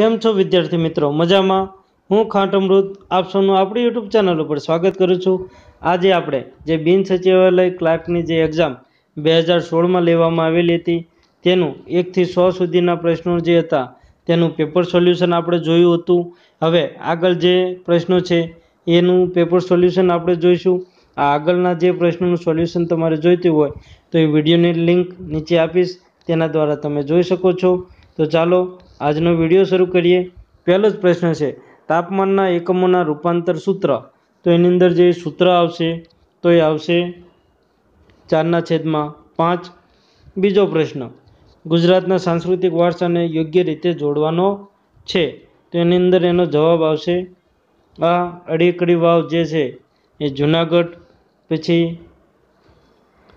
કેમ છો વિદ્યાર્થી મિત્રો મજામાં હું ખાંટ અમૃત આપ સૌનું આપણી યુટ્યુબ ચેનલ ઉપર સ્વાગત કરું છું આજે આપણે જે બિન સચિવાલય ક્લાર્કની જે એક્ઝામ બે હજાર સોળમાં લેવામાં આવેલી હતી તેનું એકથી સો સુધીના પ્રશ્નો જે હતા તેનું પેપર સોલ્યુશન આપણે જોયું હતું હવે આગળ જે પ્રશ્નો છે એનું પેપર સોલ્યુશન આપણે જોઈશું આ આગળના જે પ્રશ્નોનું સોલ્યુશન તમારે જોઈતું હોય તો એ વિડીયોની લિંક નીચે આપીશ તેના દ્વારા તમે જોઈ શકો છો તો ચાલો આજનો વિડીયો શરૂ કરીએ પહેલો જ પ્રશ્ન છે તાપમાનના એકમોના રૂપાંતર સૂત્ર તો એની અંદર જે સૂત્ર આવશે તો એ આવશે ચારના છેદમાં પાંચ બીજો પ્રશ્ન ગુજરાતના સાંસ્કૃતિક વારસાને યોગ્ય રીતે જોડવાનો છે તો એની અંદર એનો જવાબ આવશે આ અડીકડી વાવ જે છે એ જૂનાગઢ પછી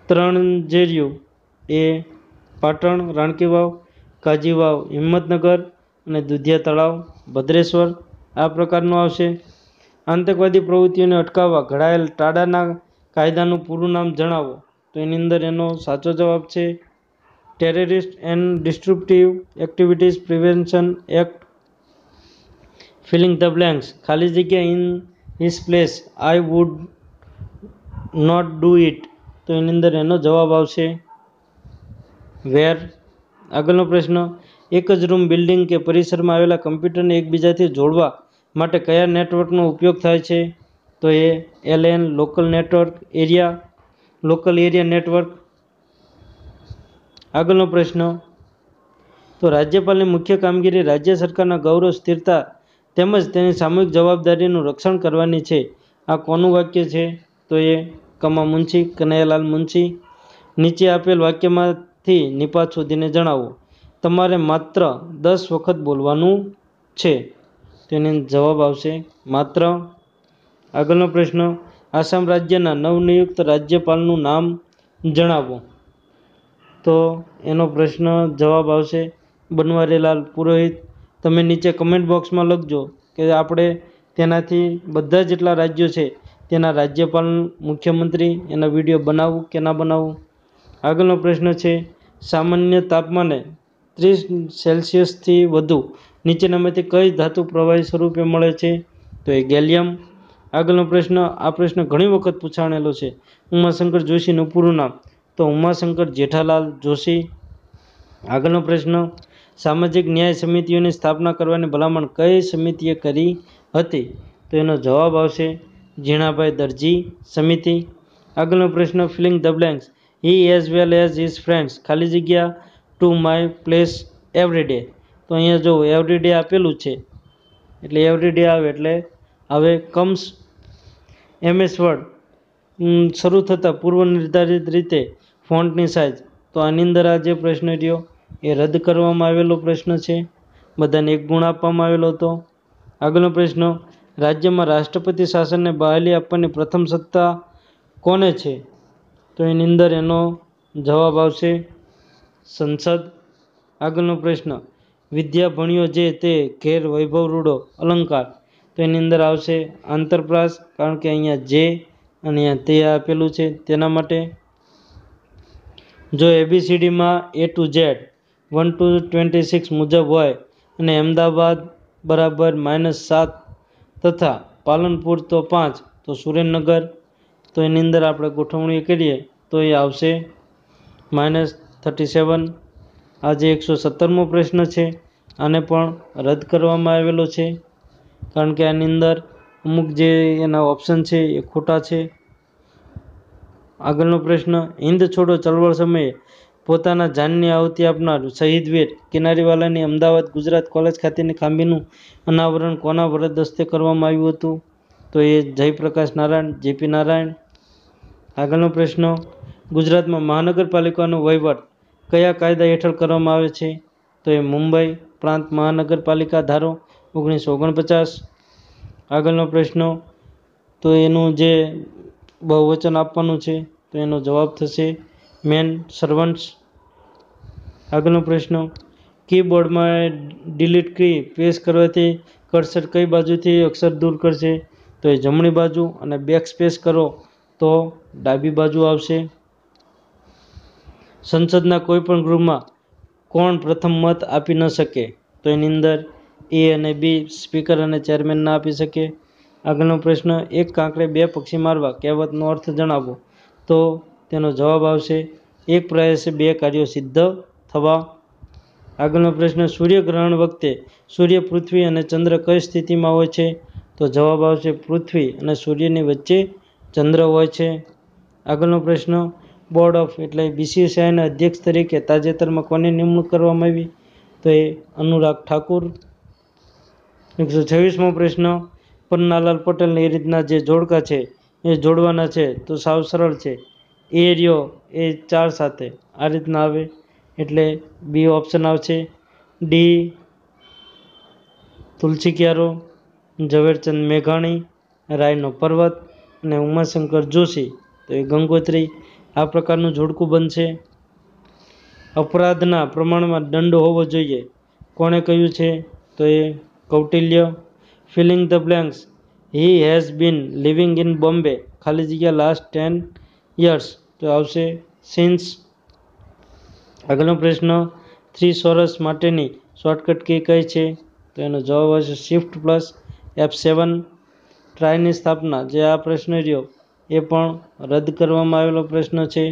ત્રણ જે એ પાટણ રાણકી વાવ કાજીવાવ હિંમતનગર અને દુધિયા તળાવ ભદ્રેશ્વર આ પ્રકારનું આવશે આતંકવાદી પ્રવૃત્તિઓને અટકાવવા ઘડાયેલ ટાડાના કાયદાનું પૂરું નામ જણાવો તો એની અંદર એનો સાચો જવાબ છે terrorist and disruptive activities prevention act filling the blanks ખાલી જગ્યા in his place I would not do it તો એની અંદર એનો જવાબ આવશે વેર આગળનો પ્રશ્ન એક જ રૂમ બિલ્ડિંગ કે પરિસરમાં આવેલા કમ્પ્યુટરને એકબીજાથી જોડવા માટે કયા નેટવર્કનો ઉપયોગ થાય છે તો એ LAN local network area local area network આગળનો પ્રશ્ન તો રાજ્યપાલની મુખ્ય કામગીરી રાજ્ય સરકારના ગૌરવ સ્થિરતા તેમજ તેની સામૂહિક જવાબદારીનું રક્ષણ કરવાની છે આ કોનું વાક્ય છે તો એ કમા મુનશી કનૈયાલાલ મુનશી નીચે આપેલ વાક્યમાં થી નિપાત સુધીને જણાવો તમારે માત્ર દસ વખત બોલવાનું છે તેને જવાબ આવશે માત્ર આગળનો પ્રશ્ન આસામ રાજ્યના નવનિયુક્ત રાજ્યપાલનું નામ જણાવો તો એનો પ્રશ્ન જવાબ આવશે બનવારીલાલ પુરોહિત તમે નીચે કમેન્ટ બોક્સમાં લખજો કે આપણે તેનાથી બધા જેટલા રાજ્યો છે તેના રાજ્યપાલ મુખ્યમંત્રી એના વિડીયો બનાવવું કે ના બનાવવું આગળનો પ્રશ્ન છે સામાન્ય તાપમાને ત્રીસ સેલ્સિયસથી વધુ નીચેનામાંથી કઈ ધાતુ પ્રવાહી સ્વરૂપે મળે છે તો એ ગેલિયમ આગળનો પ્રશ્ન આ પ્રશ્ન ઘણી વખત પૂછાણેલો છે ઉમાશંકર જોશીનું પૂરું નામ તો ઉમાશંકર જેઠાલાલ જોશી આગળનો પ્રશ્ન સામાજિક ન્યાય સમિતિઓની સ્થાપના કરવાની ભલામણ કઈ સમિતિએ કરી હતી તો એનો જવાબ આવશે ઝીણાભાઈ દરજી સમિતિ આગળનો પ્રશ્ન filling the blanks he as well as his friends ખાલી જગ્યા to my place every day તો અહીંયા જો એવરી ડે આપેલું છે એટલે એવરી ડે આવે એટલે હવે કમ્સ એમએસ વર્ડ શરૂ થતાં પૂર્વ નિર્ધારિત રીતે ફોન્ટની સાઇઝ તો આની અંદર આ જે પ્રશ્ન રહ્યો એ રદ કરવામાં આવેલો પ્રશ્ન છે બધાને એક ગુણ આપવામાં આવેલો હતો આગળનો પ્રશ્ન રાજ્યમાં રાષ્ટ્રપતિ શાસનને બહાલી આપવાની પ્રથમ સત્તા કોને છે તો એની અંદર એનો જવાબ આવશે સંસદ આગળનો પ્રશ્ન વિદ્યા ભણ્યો જે તે ઘેર વૈભવ રૂડો અલંકાર તો એની અંદર આવશે આંતરપ્રાસ કારણ કે અહીંયા જે અને અહીંયા તે આપેલું છે તેના માટે જો એબીસીડીમાં A to Z one to twenty six મુજબ હોય અને અમદાવાદ બરાબર માઇનસ સાત તથા પાલનપુર તો પાંચ તો સુરેન્દ્રનગર તો એની અંદર આપણે ગોઠવણી કરીએ તો એ આવશે માઇનસ થર્ટી સેવન આ જે એકસો સત્તરમો પ્રશ્ન છે આને પણ રદ કરવામાં આવેલો છે કારણ કે આની અંદર અમુક જે એના ઓપ્શન છે એ ખોટા છે આગળનો પ્રશ્ન હિંદ છોડો ચળવળ સમયે પોતાના જાનની આહુતિ આપનાર શહીદ વીર કિનારીવાલાની અમદાવાદ ગુજરાત કોલેજ ખાતેની ખાંભીનું અનાવરણ કોના વરદ હસ્તે કરવામાં આવ્યું હતું તો એ જયપ્રકાશ નારાયણ જેપી નારાયણ આગળનો પ્રશ્ન ગુજરાતમાં મહાનગરપાલિકાનો વહીવટ કયા કાયદા હેઠળ કરવામાં આવે છે તો એ મુંબઈ પ્રાંત મહાનગરપાલિકા ધારો ઓગણીસો ઓગણપચાસ આગળનો પ્રશ્ન તો એનું જે બહુવચન આપવાનું છે તો એનો જવાબ થશે મેન સર્વન્ટ્સ આગળનો પ્રશ્ન કીબોર્ડમાં ડિલીટ કી પ્રેસ કરવાથી કર્સર કઈ બાજુથી અક્ષર દૂર કરશે તો એ જમણી બાજુ અને બેક સ્પેસ કરો તો ડાબી બાજુ આવશે સંસદના કોઈપણ ગૃહમાં કોણ પ્રથમ મત આપી ન શકે તો એની અંદર એ અને બી સ્પીકર અને ચેરમેન ના આપી શકે આગળનો પ્રશ્ન એક કાંકરે બે પક્ષી મારવા કહેવતનો અર્થ જણાવો તો તેનો જવાબ આવશે એક પ્રયાસે બે કાર્યો સિદ્ધ થવા આગળનો પ્રશ્ન સૂર્યગ્રહણ વખતે સૂર્ય પૃથ્વી અને ચંદ્ર કઈ સ્થિતિમાં હોય છે તો જવાબ આવશે પૃથ્વી અને સૂર્યની વચ્ચે ચંદ્ર હોય છે આગળનો પ્રશ્ન બોર્ડ ઓફ એટલે બીસીસીઆઈના અધ્યક્ષ તરીકે તાજેતરમાં કોની નિમણૂક કરવામાં આવી તો એ અનુરાગ ઠાકુર એકસો છવ્વીસમો પ્રશ્ન પન્નાલાલ પટેલને એ રીતના જે જોડકા છે એ જોડવાના છે તો સાવ સરળ છે એ એરિયો એ ચાર સાથે આ રીતના આવે એટલે બી ઓપ્શન આવશે ડી તુલસી ક્યારો ઝવેરચંદ મેઘાણી રાયનો પર્વત અને ઉમાશંકર જોશી તો એ ગંગોત્રી આ પ્રકારનું જોડકું બનશે અપરાધના પ્રમાણમાં દંડ હોવો જોઈએ કોણે કહ્યું છે તો એ Kautilya filling the blanks he has been living in Bombay ખાલી જગ્યા લાસ્ટ ટેન યર્સ તો આવશે સિન્સ આગળનો પ્રશ્ન થ્રી સોરસ માટેની શોર્ટકટ કી કઈ છે તો એનો જવાબ આવશે શિફ્ટ પ્લસ એફ સેવન ટ્રાયની સ્થાપના જે આ પ્રશ્ન રહ્યો એ પણ રદ કરવામાં આવેલો પ્રશ્ન છે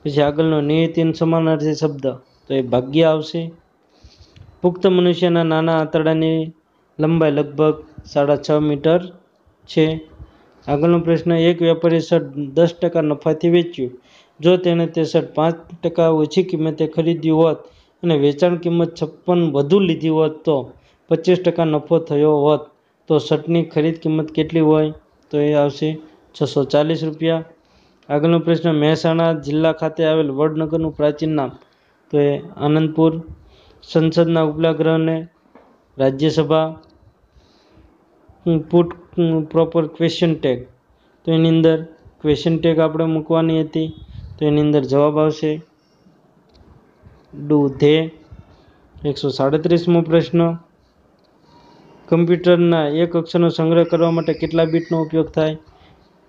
પછી આગળનો નિયતિન સમાનાર્થી શબ્દ તો એ ભાગ્ય આવશે પુખ્ત મનુષ્યના નાના આંતરડાની લંબાઈ લગભગ સાડા છ મીટર છે આગળનો પ્રશ્ન એક વેપારી શર્ટ દસ ટકા નફાથી વેચ્યું જો તેણે તે શર્ટ પાંચ ટકા ઓછી કિંમતે ખરીદ્યું હોત અને વેચાણ કિંમત છપ્પન વધુ લીધી હોત તો પચીસ ટકા નફો થયો હોત તો શર્ટની ખરીદ કિંમત કેટલી હોય તો એ આવશે છસો ચાલીસ રૂપિયા આગળનો પ્રશ્ન મહેસાણા જિલ્લા ખાતે આવેલ વડનગરનું પ્રાચીન નામ તો એ આનંદપુર સંસદના ઉપલા ગ્રહને Rajya Sabha put proper question tag તો એની અંદર ક્વેશ્ચન ટેગ આપણે મૂકવાની હતી તો એની અંદર જવાબ આવશે ડુ ધે એકસો સાડત્રીસમો પ્રશ્ન કમ્પ્યુટરના એક અક્ષરનો સંગ્રહ કરવા માટે કેટલા બીટનો ઉપયોગ થાય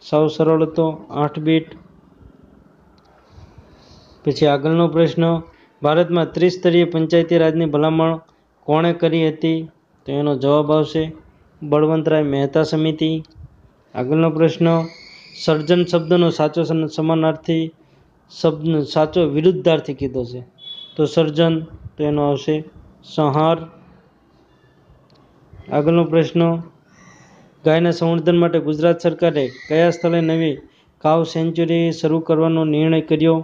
સાવ સરળ હતો આઠ બીટ પછી આગળનો પ્રશ્ન ભારતમાં ત્રિસ્તરીય પંચાયતી રાજની ભલામણ કોણે કરી હતી તો એનો જવાબ આવશે બળવંતરાય મહેતા સમિતિ આગળનો પ્રશ્ન સર્જન શબ્દનો સાચો સમાનાર્થી શબ્દ સાચો વિરુદ્ધાર્થી કીધો છે તો સર્જન તો એનો આવશે સંહાર આગળનો પ્રશ્ન ગાયના સંવર્ધન માટે ગુજરાત સરકારે કયા સ્થળે નવી કાવ સેન્ચ્યુરી શરૂ કરવાનો નિર્ણય કર્યો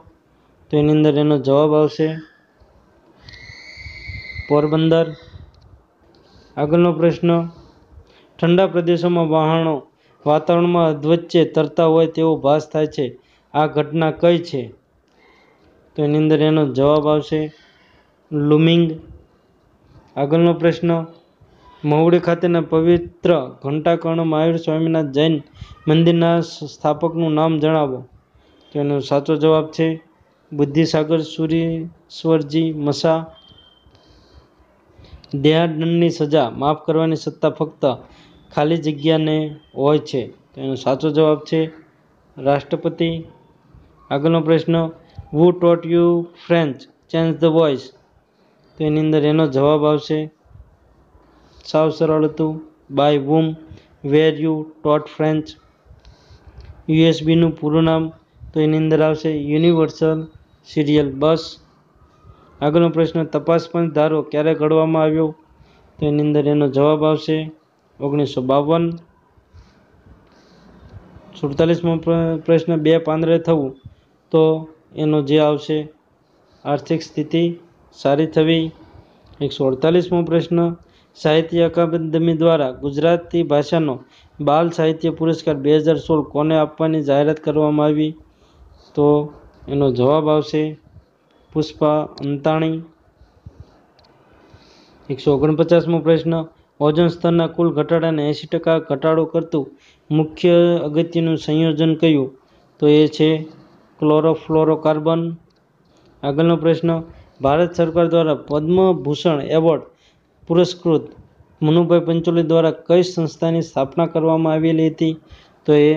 તો એની અંદર એનો જવાબ આવશે પોરબંદર આગળનો પ્રશ્ન ઠંડા પ્રદેશોમાં વહાણો વાતાવરણમાં અધવચ્ચે તરતા હોય તેવો ભાસ થાય છે આ ઘટના કઈ છે તો એની અંદર એનો જવાબ આવશે લૂમિંગ આગળનો પ્રશ્ન મહુડી ખાતેના પવિત્ર ઘંટાકર્ણ મહાવીર સ્વામિનાથ જૈન મંદિરના સ્થાપકનું નામ જણાવો તેનો સાચો જવાબ છે બુદ્ધિસાગર સુરીશ્વરજી મસા દેહાદંડની સજા માફ કરવાની સત્તા ફક્ત ખાલી જગ્યાને હોય છે તેનો સાચો જવાબ છે રાષ્ટ્રપતિ આગળનો પ્રશ્ન who taught you French change the voice તેની અંદર એનો જવાબ આવશે સાવ સરળ હતું by whom were you taught French યુએસબીનું પૂરું નામ તો એની અંદર આવશે યુનિવર્સલ સિરિયલ બસ આગળનો પ્રશ્ન તપાસ પણ ધારો ક્યારે ઘડવામાં આવ્યો તો એની અંદર એનો જવાબ આવશે ઓગણીસો બાવન સુડતાલીસમો પ્રશ્ન બે પાંદરે થવું તો એનો જે આવશે આર્થિક સ્થિતિ સારી થવી એકસો અડતાલીસમો પ્રશ્ન સાહિત્ય અકાદમી દ્વારા ગુજરાતી ભાષાનો બાલ સાહિત્ય પુરસ્કાર બે હજાર સોળ કોને આપવાની જાહેરાત કરવામાં આવી તો એનો જવાબ આવશે પુષ્પા અંતાણી એકસો ઓગણપચાસમો પ્રશ્ન ઓઝોન સ્તરના કુલ ઘટાડાને એંસી ટકા ઘટાડો કરતું મુખ્ય અગત્યનું સંયોજન કયું તો એ છે ક્લોરોફ્લોરોકાર્બન આગળનો પ્રશ્ન ભારત સરકાર દ્વારા પદ્મભૂષણ એવોર્ડ પુરસ્કૃત મનુભાઈ પંચોલી દ્વારા કઈ સંસ્થાની સ્થાપના કરવામાં આવેલી હતી તો એ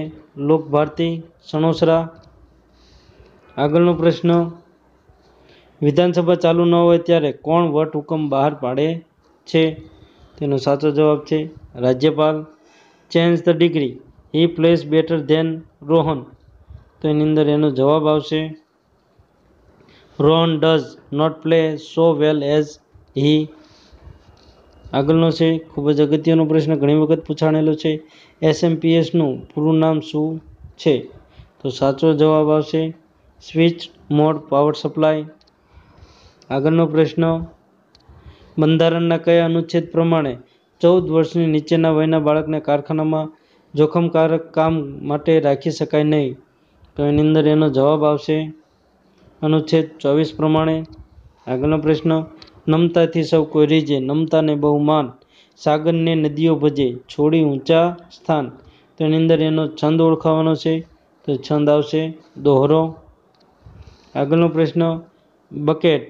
લોકભારતી સણોસરા આગળનો પ્રશ્ન વિધાનસભા ચાલુ ન હોય ત્યારે કોણ વટહુકમ બહાર પાડે છે તેનો સાચો જવાબ છે રાજ્યપાલ change the degree he plays better than Rohan તો એની અંદર એનો જવાબ આવશે Rohan does not play so well as he આગળનો છે ખૂબ જ અગત્યનો પ્રશ્ન ઘણી વખત પૂછાણેલો છે એસએમપીએસનું પૂરું નામ શું છે તો સાચો જવાબ આવશે સ્વિચ મોડ પાવર સપ્લાય આગળનો પ્રશ્ન બંધારણના કયા અનુચ્છેદ પ્રમાણે ચૌદ વર્ષની નીચેના વયના બાળકને કારખાનામાં જોખમકારક કામ માટે રાખી શકાય નહીં તો એની અંદર એનો જવાબ આવશે અનુચ્છેદ ચોવીસ પ્રમાણે આગળનો પ્રશ્ન નમતાથી સૌ કોઈ રીજે નમતાને બહુ માન સાગરને નદીઓ ભજે છોડી ઊંચા સ્થાન તેની અંદર એનો છંદ ઓળખાવાનો છે તો છંદ આવશે દોહરો આગળનો પ્રશ્ન બકેટ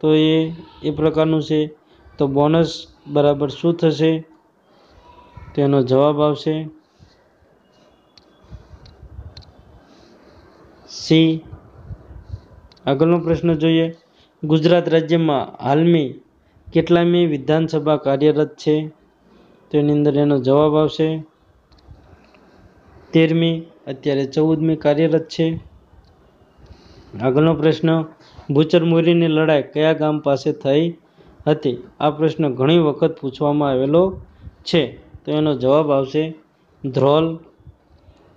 તો એ એ પ્રકારનું છે તો બોનસ બરાબર શું થશે તેનો જવાબ આવશે સી આગળનો પ્રશ્ન જોઈએ ગુજરાત રાજ્યમાં હાલમી કેટલામી વિધાનસભા કાર્યરત છે તેની અંદર એનો જવાબ આવશે તેરમી અત્યારે ચૌદમી કાર્યરત છે આગળનો પ્રશ્ન ભૂચરમુરીની લડાઈ કયા ગામ પાસે થઈ હતી આ પ્રશ્ન ઘણી વખત પૂછવામાં આવેલો છે તો એનો જવાબ આવશે ધ્રોલ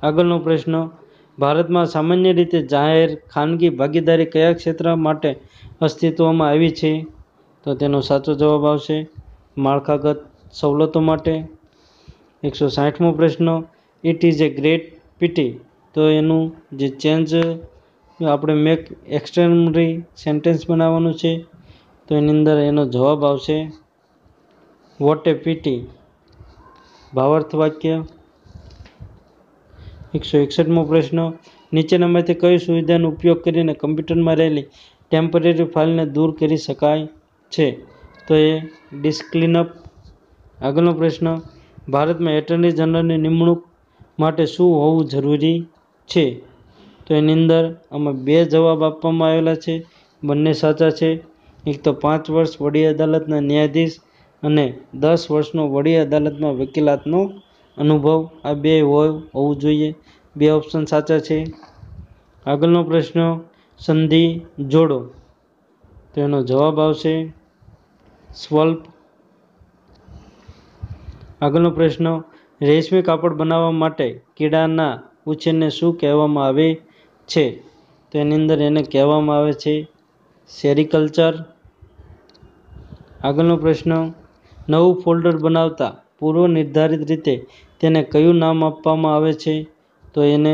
આગળનો પ્રશ્ન ભારતમાં સામાન્ય રીતે જાહેર ખાનગી ભાગીદારી કયા ક્ષેત્ર માટે અસ્તિત્વમાં આવી છે તો તેનો સાચો જવાબ આવશે માળખાગત સવલતો માટે એકસો સાઠમો પ્રશ્ન it is a great pity તો એનું જે ચેન્જ આપણે મેક એક્સટર્નરી સેન્ટેન્સ બનાવવાનું છે તો એની અંદર એનો જવાબ આવશે વોટ એ પીટી ભાવાર્થ વાક્ય એકસો એકસઠમો પ્રશ્ન નીચેના નીચેનામાંથી કઈ સુવિધાનો ઉપયોગ કરીને કમ્પ્યુટરમાં રહેલી ટેમ્પરરી ફાઇલને દૂર કરી શકાય છે તો એ ડિસ્ક આગળનો પ્રશ્ન ભારતમાં એટર્ની જનરલની નિમણૂક માટે શું હોવું જરૂરી છે તો એની અંદર આમાં બે જવાબ આપવામાં આવેલા છે બંને સાચા છે એક તો પાંચ વર્ષ વડી અદાલતના ન્યાયાધીશ અને દસ વર્ષનો વડી અદાલતમાં વકીલાતનો અનુભવ આ બે હોય હોવું જોઈએ બે ઓપ્શન સાચા છે આગળનો પ્રશ્ન સંધિ જોડો તેનો જવાબ આવશે સ્વલ્પ આગળનો પ્રશ્ન રેશમી કાપડ બનાવવા માટે કીડાના ઉછેરને શું કહેવામાં આવે છે તેની અંદર એને કહેવામાં આવે છે સેરિકલ્ચર આગળનો પ્રશ્ન નવું ફોલ્ડર બનાવતા પૂર્વ નિર્ધારિત રીતે તેને કયું નામ આપવામાં આવે છે તો એને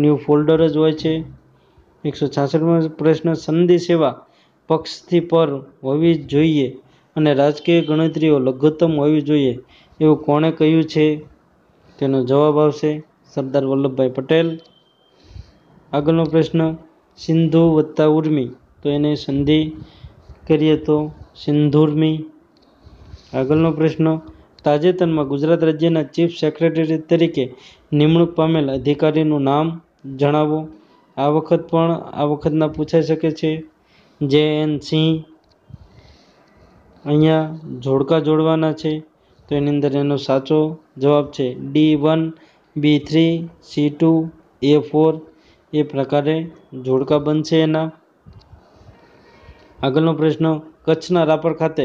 ન્યૂ ફોલ્ડર જ હોય છે એકસો છાસઠમાં પ્રશ્ન સંધિ સેવા પક્ષથી પર હોવી જોઈએ અને રાજકીય ગણતરીઓ લઘુત્તમ હોવી જોઈએ એવું કોણે કહ્યું છે તેનો જવાબ આવશે સરદાર વલ્લભભાઈ પટેલ આગળનો પ્રશ્ન સિંધુ વત્તા ઉર્મી તો એને સંધિ કરીએ તો સિંધુર્મી આગળનો પ્રશ્ન તાજેતરમાં ગુજરાત રાજ્યના ચીફ સેક્રેટરી તરીકે નિમણૂક પામેલ અધિકારીનું નામ જણાવો આ વખત પણ આ વખતના પૂછાઈ શકે છે જે એન સિંહ અહીંયા જોડકા જોડવાના છે તો એની અંદર એનો સાચો જવાબ છે D one B three C two A four એ પ્રકારે જોડકા બનશે એના આગળનો પ્રશ્ન કચ્છના રાપર ખાતે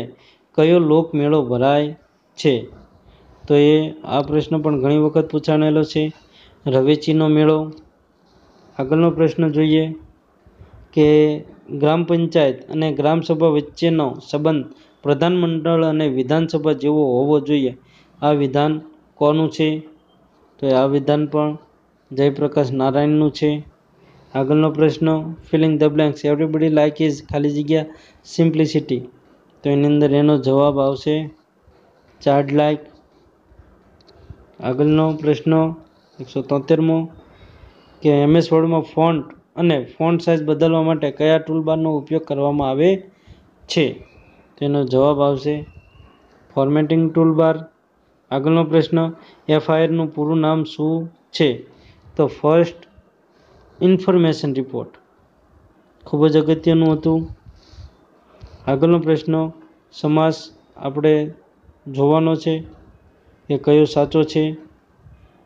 કયો લોકમેળો ભરાય છે તો એ આ પ્રશ્ન પણ ઘણી વખત પૂછાણેલો છે રવેચીનો મેળો આગળનો પ્રશ્ન જોઈએ કે ગ્રામ પંચાયત અને ગ્રામસભા વચ્ચેનો સંબંધ પ્રધાનમંડળ અને વિધાનસભા જેવો હોવો જોઈએ આ વિધાન કોનું છે તો આ વિધાન પણ જયપ્રકાશ નારાયણનું છે આગળનો પ્રશ્ન filling the blanks everybody like is ખાલી જગ્યા સિમ્પ્લિસિટી તો એની અંદર એનો જવાબ આવશે લાઇક આગળનો પ્રશ્ન એકસો તોતેરમો કે એમએસ વર્ડમાં ફોન્ટ અને ફોન્ટ સાઇઝ બદલવા માટે કયા ટૂલબારનો ઉપયોગ કરવામાં આવે છે તેનો જવાબ આવશે ફોર્મેટિંગ ટૂલબાર આગળનો પ્રશ્ન એફઆઈઆરનું પૂરું નામ શું છે તો ફર્સ્ટ ઇન્ફોર્મેશન રિપોર્ટ ખૂબ જ અગત્યનું હતું આગળનો પ્રશ્ન સમાસ આપણે જોવાનો છે કે કયો સાચો છે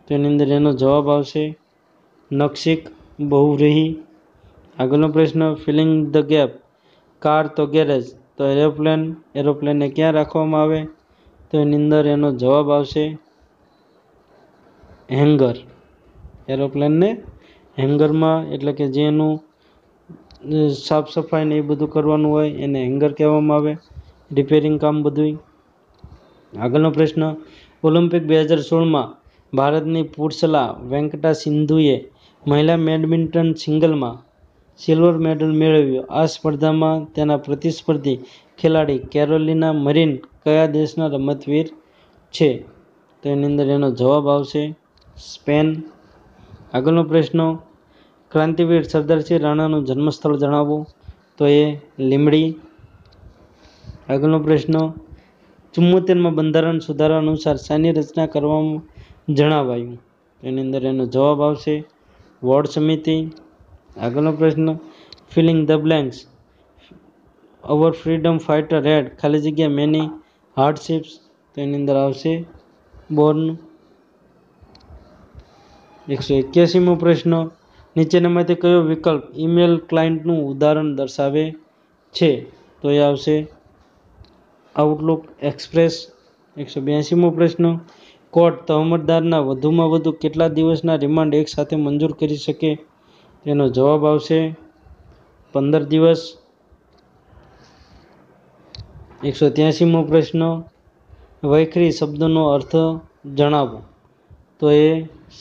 તેની અંદર એનો જવાબ આવશે બહુ બહુવ્રીહી આગળનો પ્રશ્ન ફિલિંગ ધ ગેપ કાર તો ગેરેજ તો એરોપ્લેન એરોપ્લેનને ક્યાં રાખવામાં આવે તો એની અંદર એનો જવાબ આવશે હેંગર એરોપ્લેનને હેંગરમાં એટલે કે જે એનું સાફ સફાઈ ને એ બધું કરવાનું હોય એને હેંગર કહેવામાં આવે રિપેરિંગ કામ બધું આગળનો પ્રશ્ન ઓલિમ્પિક બે હજાર સોળમાં ભારતની પુર્સલા વેંકટા સિંધુએ મહિલા બેડમિન્ટન સિંગલમાં સિલ્વર મેડલ મેળવ્યો આ સ્પર્ધામાં તેના પ્રતિસ્પર્ધી ખેલાડી કેરોલિના મરીન કયા દેશના રમતવીર છે તો એની અંદર એનો જવાબ આવશે સ્પેન આગળનો પ્રશ્ન ક્રાંતિવીર સરદારસિંહ રાણાનું જન્મસ્થળ જણાવો તો એ લીમડી આગળનો પ્રશ્ન ચુમ્મોતેરમાં બંધારણ સુધારા અનુસાર શાની રચના કરવામાં જણાવાયું એની અંદર એનો જવાબ આવશે વોર્ડ સમિતિ આગળનો પ્રશ્ન filling the blanks our freedom fighter had ખાલી જગ્યા મેની હાર્ડશિપ્સ તો એની અંદર આવશે બોર્ન એકસો એક્યાસીમો પ્રશ્ન નીચેનામાંથી કયો વિકલ્પ ઈમેલ ક્લાયન્ટનું ઉદાહરણ દર્શાવે છે તો એ આવશે આઉટલુક એક્સપ્રેસ એકસો બ્યાસીમો પ્રશ્ન કોર્ટ તહમતદારના વધુમાં વધુ કેટલા દિવસના રિમાન્ડ એકસાથે મંજૂર કરી શકે તેનો જવાબ આવશે પંદર દિવસ એકસો ત્યાસીમો પ્રશ્ન વૈખરી શબ્દનો અર્થ જણાવો તો એ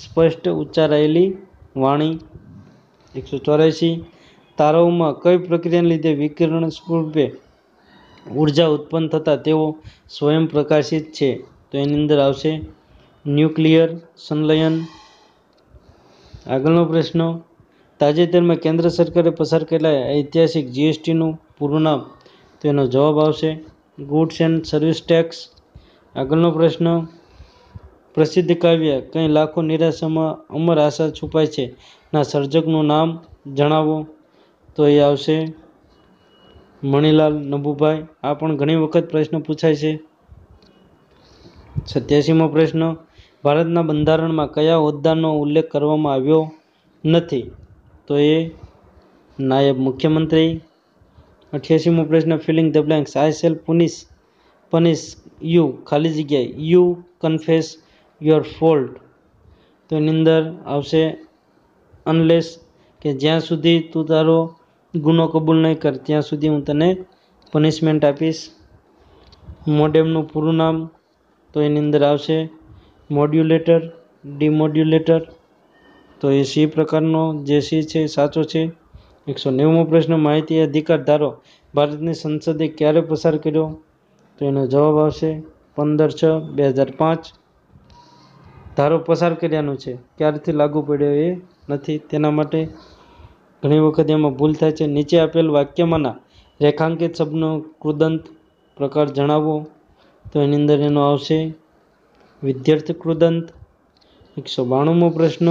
સ્પષ્ટ ઉચ્ચારાયેલી વાણી એકસો ચોરાસી તારવમાં કઈ પ્રક્રિયાને લીધે વિકિરણ સ્વરૂપે ઉર્જા ઉત્પન્ન થતાં તેઓ સ્વયં પ્રકાશિત છે તો એની અંદર આવશે ન્યુક્લિયર સંલયન આગળનો પ્રશ્ન તાજેતરમાં કેન્દ્ર સરકારે પસાર કરેલા ઐતિહાસિક જીએસટીનું પૂરું નામ તો એનો જવાબ આવશે ગુડ્સ એન્ડ સર્વિસ ટેક્સ આગળનો પ્રશ્ન પ્રસિદ્ધ કાવ્ય કંઈ લાખો નિરાશામાં અમર આશા છુપાય છે ના સર્જકનું નામ જણાવો તો એ આવશે મણિલાલ નબુભાઈ આ પણ ઘણી વખત પ્રશ્ન પૂછાય છે સત્યાસીમો પ્રશ્ન ભારતના બંધારણમાં કયા હોદ્દાનો ઉલ્લેખ કરવામાં આવ્યો નથી તો એ નાયબ મુખ્યમંત્રી અઠ્યાસીમો પ્રશ્ન filling the blanks I shall punish you ખાલી જગ્યાએ યુ કન્ફેસ યોર ફોલ્ટ તો એની અંદર આવશે અનલેસ કે જ્યાં સુધી તું તારો ગુનો કબૂલ નહીં કર ત્યાં સુધી હું તને પનિશમેન્ટ આપીશ મોડેમનું પૂરું નામ તો એની અંદર આવશે મોડ્યુલેટર ડિમોડ્યુલેટર તો એ સી પ્રકારનો જે સી છે સાચો છે એકસો નેવમો પ્રશ્ન માહિતી અધિકાર ધારો ભારતની સંસદે ક્યારે પસાર કર્યો તો એનો જવાબ આવશે પંદર છ બે હજાર પાંચ ધારો પસાર કર્યાનો છે ક્યારથી લાગુ પડ્યો એ નથી તેના માટે ઘણી વખત એમાં ભૂલ થાય છે નીચે આપેલ વાક્યમાંના રેખાંકિત શબ્દનો કૃદંત પ્રકાર જણાવો તો એની અંદર એનો આવશે વિદ્યાર્થી કૃદંત એકસો બાણુંમો પ્રશ્ન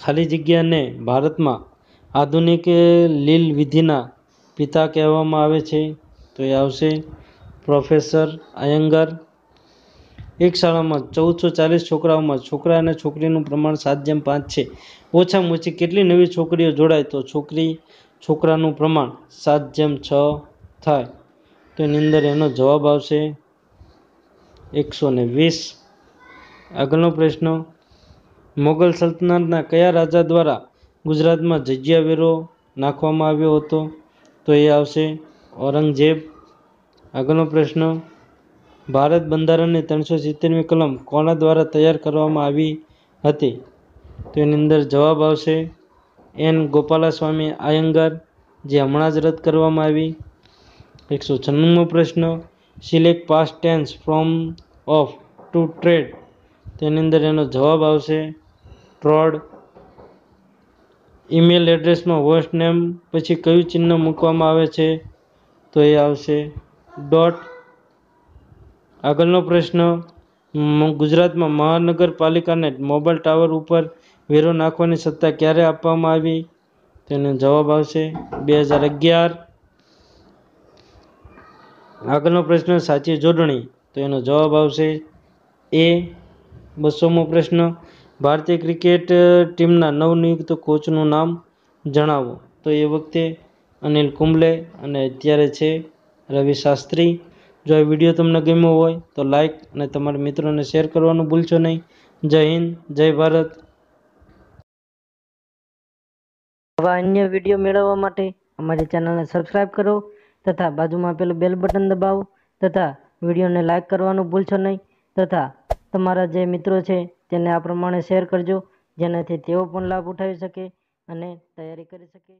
ખાલી જગ્યાને ભારતમાં આધુનિક લીલ વિધિના પિતા કહેવામાં આવે છે તો એ આવશે પ્રોફેસર અયંગર એક શાળામાં ચૌદસો ચાલીસ છોકરાઓમાં છોકરા અને છોકરીનું પ્રમાણ સાત જેમ પાંચ છે ઓછામાં ઓછી કેટલી નવી છોકરીઓ જોડાય તો છોકરી છોકરાનું પ્રમાણ સાત જેમ છ થાય તો એની અંદર એનો જવાબ આવશે એકસો ને વીસ આગળનો પ્રશ્ન મોગલ સલ્તનતના કયા રાજા દ્વારા ગુજરાતમાં જગ્યા વેરો નાખવામાં આવ્યો હતો તો એ આવશે ઔરંગઝેબ આગળનો પ્રશ્ન ભારત બંધારણની ત્રણસો સિત્તેરમી કલમ કોના દ્વારા તૈયાર કરવામાં આવી હતી તો એની અંદર જવાબ આવશે એન ગોપાલાસ્વામી આયંગર જે હમણાં જ રદ કરવામાં આવી એકસો છન્નુંમો પ્રશ્ન select past tense from of to tread તેની અંદર એનો જવાબ આવશે ટ્રોડ ઈમેલ એડ્રેસમાં હોસ્ટ નેમ પછી કયું ચિહ્ન મૂકવામાં આવે છે તો એ આવશે ડોટ આગળનો પ્રશ્ન ગુજરાતમાં મહાનગરપાલિકાને મોબાઈલ ટાવર ઉપર વેરો નાખવાની સત્તા ક્યારે આપવામાં આવી તેનો જવાબ આવશે બે હજાર અગિયાર આગળનો પ્રશ્ન સાચી જોડણી તો એનો જવાબ આવશે એ બસોમો પ્રશ્ન ભારતીય ક્રિકેટ ટીમના નવનિયુક્ત કોચનું નામ જણાવો તો એ વખતે અનિલ કુંબલે અને અત્યારે છે રવિ શાસ્ત્રી જો આ વિડીયો તમને ગમ્યો હોય તો લાઇક અને તમારા મિત્રોને શેર કરવાનું ભૂલશો નહીં જય હિન્દ જય ભારત આવા અન્ય વિડીયો મેળવવા માટે અમારી ચેનલને સબસ્ક્રાઇબ કરો તથા બાજુમાં પેલું બેલ બટન દબાવો તથા વિડીયોને લાઇક કરવાનું ભૂલશો નહીં તથા તમારા જે મિત્રો છે તેને આ પ્રમાણે શેર કરજો જેનાથી તેઓ પણ લાભ ઉઠાવી શકે અને તૈયારી કરી શકે